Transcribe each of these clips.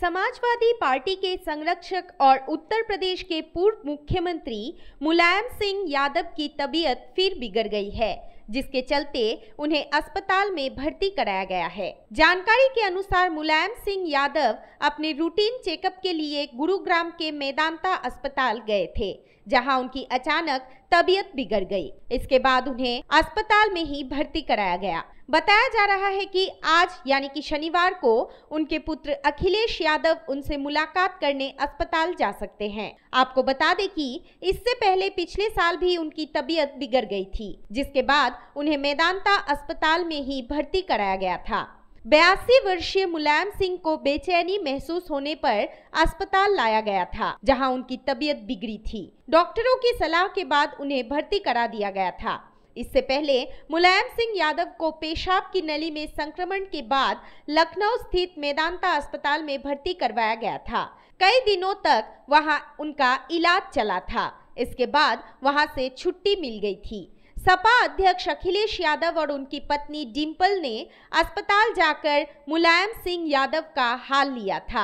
Samajwadi party के संरक्षक और उत्तर प्रदेश के पूर्व मुख्यमंत्री मुलायम सिंह यादव की तबीयत फिर बिगड़ गई है जिसके चलते उन्हें अस्पताल में भर्ती कराया गया है जानकारी के अनुसार मुलायम सिंह यादव अपने रूटीन चेकअप के लिए गुरुग्राम के मेदांता अस्पताल गए थे जहां उनकी अचानक तबीयत बिगड़ गई इसके बाद उन्हें अस्पताल में ही भर्ती कराया गया बताया जा रहा है कि आज यानी कि शनिवार को उनके पुत्र अखिलेश यादव उनसे मुलाकात करने अस्पताल जा सकते हैं आपको बता दें कि इससे पहले पिछले साल भी उनकी तबीयत बिगड़ गई थी जिसके बाद उन्हें मैदानता अस्पताल में ही भर्ती कराया गया था बयासी वर्षीय मुलायम सिंह को बेचैनी महसूस होने पर अस्पताल लाया गया था जहां उनकी तबीयत बिगड़ी थी डॉक्टरों की सलाह के बाद उन्हें भर्ती करा दिया गया था इससे पहले मुलायम सिंह यादव को पेशाब की नली में संक्रमण के बाद लखनऊ स्थित मेदांता अस्पताल में भर्ती करवाया गया था कई दिनों तक वहां उनका इलाज चला था इसके बाद वहां से छुट्टी मिल गई थी सपा अध्यक्ष अखिलेश यादव और उनकी पत्नी डिम्पल ने अस्पताल जाकर मुलायम सिंह यादव का हाल लिया था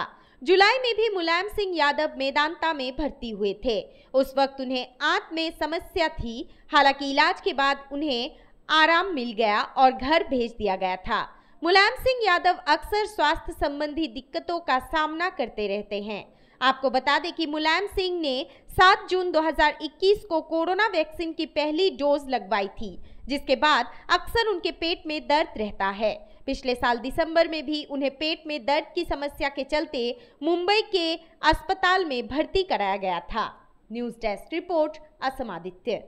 जुलाई में भी मुलायम सिंह यादव मेदांता में भर्ती हुए थे उस वक्त उन्हें आंत में समस्या थी हालांकि इलाज के बाद उन्हें आराम मिल गया और घर भेज दिया गया था मुलायम सिंह यादव अक्सर स्वास्थ्य संबंधी दिक्कतों का सामना करते रहते हैं आपको बता दें कि मुलायम सिंह ने 7 जून 2021 को कोरोना वैक्सीन की पहली डोज लगवाई थी जिसके बाद अक्सर उनके पेट में दर्द रहता है पिछले साल दिसंबर में भी उन्हें पेट में दर्द की समस्या के चलते मुंबई के अस्पताल में भर्ती कराया गया था न्यूज डेस्क रिपोर्ट असमादित्य